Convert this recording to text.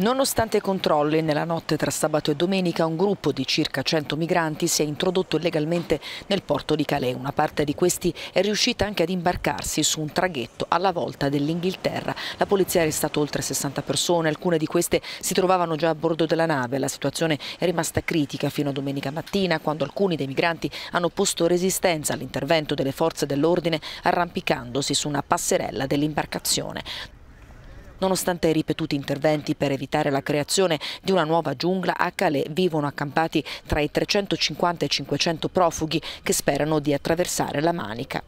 Nonostante controlli, nella notte tra sabato e domenica un gruppo di circa 100 migranti si è introdotto illegalmente nel porto di Calais. Una parte di questi è riuscita anche ad imbarcarsi su un traghetto alla volta dell'Inghilterra. La polizia ha arrestato oltre 60 persone, alcune di queste si trovavano già a bordo della nave. La situazione è rimasta critica fino a domenica mattina quando alcuni dei migranti hanno posto resistenza all'intervento delle forze dell'ordine arrampicandosi su una passerella dell'imbarcazione. Nonostante i ripetuti interventi per evitare la creazione di una nuova giungla, a Calais vivono accampati tra i 350 e 500 profughi che sperano di attraversare la Manica.